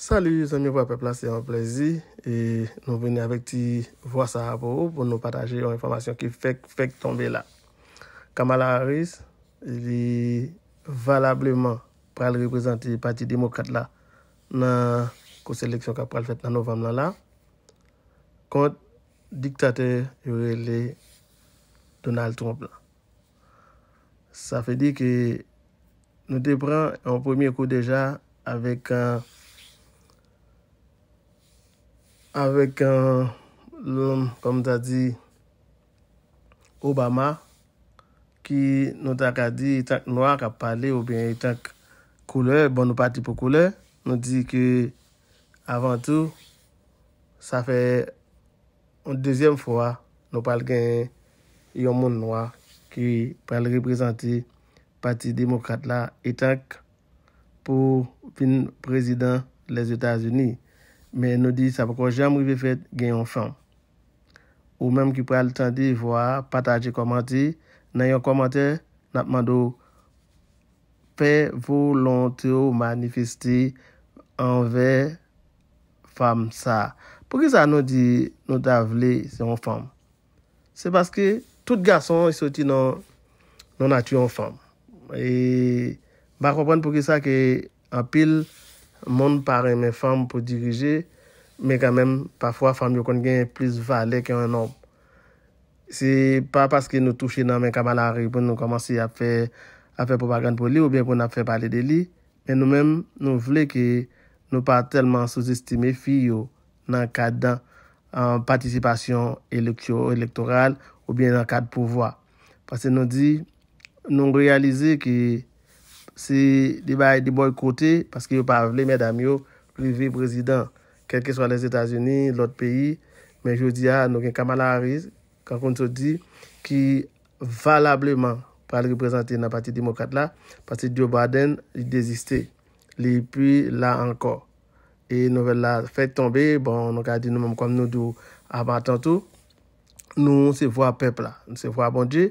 Salü, zan mi vo apè plase an plezi e nou veni avèk ti vo sa apè ou pou nou patajè an informasyon ki fèk fèk tombe la. Kamala Harris li valableman pral reprezenti pati demokrat la nan koseleksyon ka pral fèt nan novem lan la kont diktatè yore le Donald Trump la. Sa fè di ki nou depran an premier kou deja avèk an Avèk eh, loun, kom ta di, Obama, ki nou ta ka di etak noua ka pale ou ben etak koule, bon nou pati pou koule, nou di ki avan tou, sa fe yon dezyen fwa nou pale gen yon moun noua ki pale reprezenti pati demokrate la etak pou fin prezident les Etats-Unis. men nou di sa pou kon jèm rive fèt gen yon fèm. Ou mèm ki pou al tèndi vwa patajè komantè, nan yon komantè, nan pman do pè volantè ou manifestè an vè fèm sa. Pou ki sa nou di nou ta vle se yon fèm? Se baske tout gason y soti nan natu yon fèm. E ba kompènd pou ki sa ki apil fèm, moun pare men fam pou dirije, men ka men, pafwa, fam yo kon gen plus vale ke un nom. Se pa paske nou touche nan men kamalari pou nou komanse ap fe ap fe propagande pou li ou bien pou nou ap fe pale de li, men nou men nou vle ki nou pa telman souzestime fi yo nan kadan an patisipasyon elektoral ou bien nan kad pouvoi. Pase nou di, nou realize ki Se di baye di boykote, paske yo pa avle medam yo, privi prezident, kelke swa les Etats-Unis, lot peyi, men jodi ya, nou gen Kamala Harris, kakoun sou di, ki valableman pa li represente na pati demokrat la, paske Joe Biden, li deziste, li pi la anko. E nou vel la fèk tombe, bon, nou ka di nou mèm kwa mnou dou, avan tantou, Nou se vwa pep la, se vwa bon di,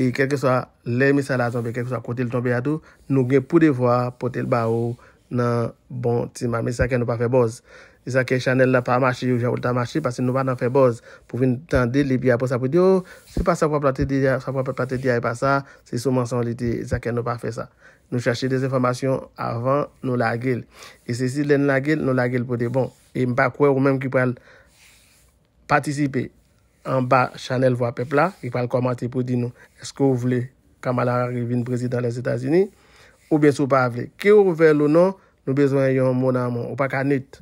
e kelke swa lemi sa la zonbe, kelke swa kote l tombe yadou, nou gen pou de vwa pote l ba ou nan bon ti mame, sa ke nou pa fe boz. E sa ke chanel la pa mashi, ou javol ta mashi, pasi nou pa nan fe boz, pou vin tande libya posa pou di, oh, se pa sa pou aplate di a, sa pou aplate di a e pa sa, se sou mansan li di, sa ke nou pa fe sa. Nou chache de zi formasyon avan, nou la gil. E se si lè nou la gil, nou la gil pou de bon. E mpa kwe ou mèm ki pral patis An ba chanel vwa pepla, yi pal komante pou din nou. Eske ou vle kamala revin prezid dans les Etats-Unis ou bensou pa vle. Ke ou vle ou nou, nou bezwen yon moun an moun. Ou pa ka net.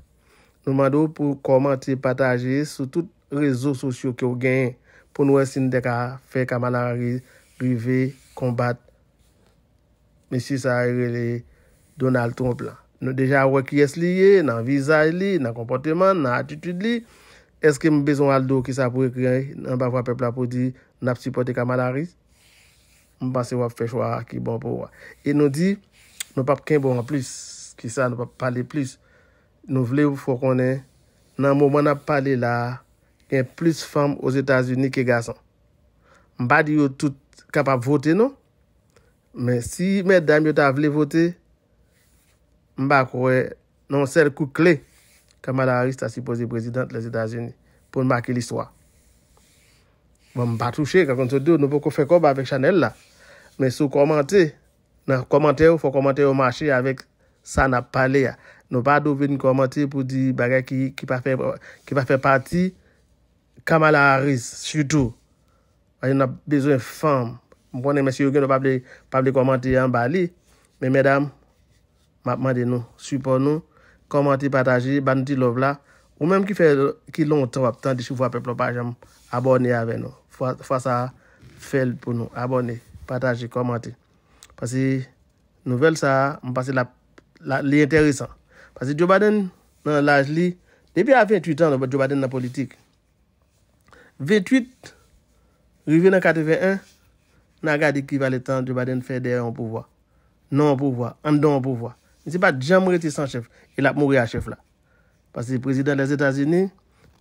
Nou mandou pou komante pataje sou tout rezo sosyo ki ou gen. Pou nou esin de ka fe kamala revin, revin, kombat. Mesi sa re le Donald Trump la. Nou deja wakyes li ye nan vizaj li, nan kompote man, nan atitude li. Eske mbezon al do ki sa pou ek gen, an ba vwa pepla pou di, nap sipote ka malaris? Mba se wap fechwa ki bon pou wwa. E nou di, nou pap ken bon an plus, ki sa nou pap pale plus. Nou vle ou fwo konen, nan mouman ap pale la, gen plus fam os Etats-Unis ke gason. Mba di yo tout kapap vote non? Men si men dam yo ta vle vote, mba kowe non sel kou kle. Kamala Harris ta sipoze prezident les Etats-Unis pou nou maki l'histoire. Mwen bon, patouche, kakon se diyo, nou pou kou fè kob avèk chanel la. Mwen sou komante, nou komante ou fò komante ou manche avèk sa nap pale ya. Nou pa dovin komante pou di bagay ki pa fè pati Kamala Harris, syoutou. Mwen nou ap bezon fèm. Mwen mwen mèsyou gen nou pa ble komante yon bali. Mwen mèdam, map mande nou, syoutou nou, komante, pataje, banouti, lovla, ou menm ki fèl ki lon top, tan di chouvo apèp lopajam, abone avè nou. Fwa sa fèl pou nou, abone, pataje, komante. Pase nouvel sa, mpase m'm li enteresan. Pase Diobaden nan laj li, debi a 28 an, Diobaden nan politik. 28, rive nan 81, nan gade ki valetan Diobaden fèder an pouvo. Nan non pouvo, an don pouvo. Ni se pa jam rete san chef, el ap mou re a chef la. Pase prezident les Etats-Unis,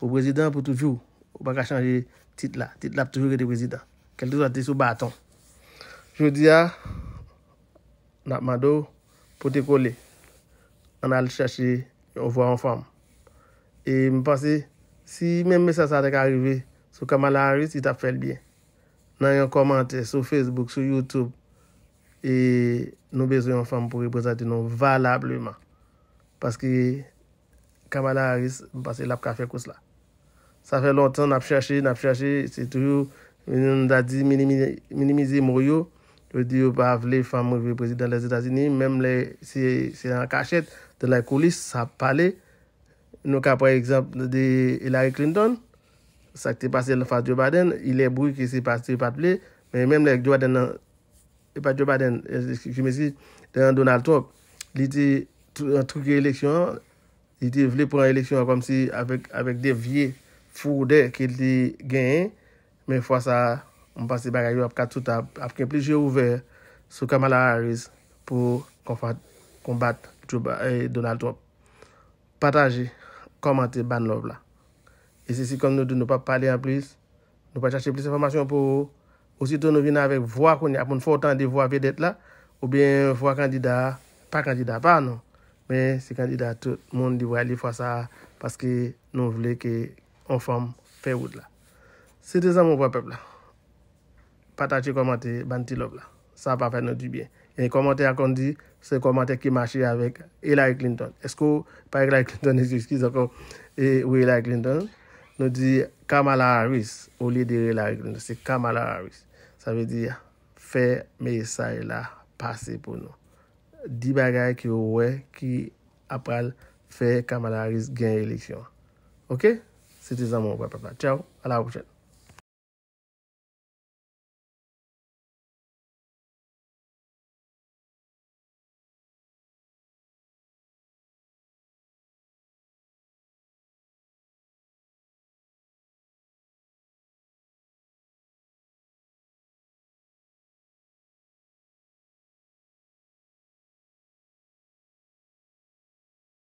ou prezident pou toujou, ou baka chanje titla, titla pou toujou rete prezident. Kel toujou ati sou baton. Joudia, nap mado, pou te kole, an al chache yon vwa an fam. E mi pase, si menme sa sa tek arive, sou Kamala Harris, it ap fel bien. Nan yon komante, sou Facebook, sou Youtube. E nou bezo yon fam pou reprezent yon valable yon man. Paske Kamala Harris, mpase lap ka fe kous la. Sa fe lontan nap cheche, nap cheche, se tou yon, mnou nan da di minimize mwoyo, yo di yon pa avle fam mwove prezident les Etats-Unis, menm le se yon kachet, de la kulis, sa pale, nou ka pre exemple de Hillary Clinton, sa ki te pase la fase de Baden, yon le brou ki se pase pa ple, menm le gwa den nan, Y e pa djoba den, e, e, j me si, den Donald Trump, li ti, an touke eleksyon, li ti vle pou an eleksyon konm si avek de vie foudè ki li gen, men fwa sa, m pa se bagayou ap kat tout ap, ap ken pli jè ouve, sou Kamala Harris pou kon bat Donald Trump. Pataje, komante banlov la. E se si kon nou de nou pa pale ap pris, nou pa chache plis informasyon pou ou, Osito nou vina vek vwa konye apon fwa otan de vwa vedet la ou ben vwa kandida pa kandida pa nou. Men se kandida tout moun di vwa li fwa sa paske nou vle ke anform fe woud la. Se de zan moun vwa pep la, patache komante bantilop la. Sa pa fe nou di bien. Yen komante akondi se komante ki mache avek Hillary Clinton. Esko pa yen Hillary Clinton, nou di Kamala Harris ou lider Hillary Clinton. Se Kamala Harris. Sa ve di fe me sa e la pase pou nou. Di bagay ki ou we ki apal fe kamalaris gen relisyon. Ok? Se te zamon wap wap wap. Chow. A la wak chen.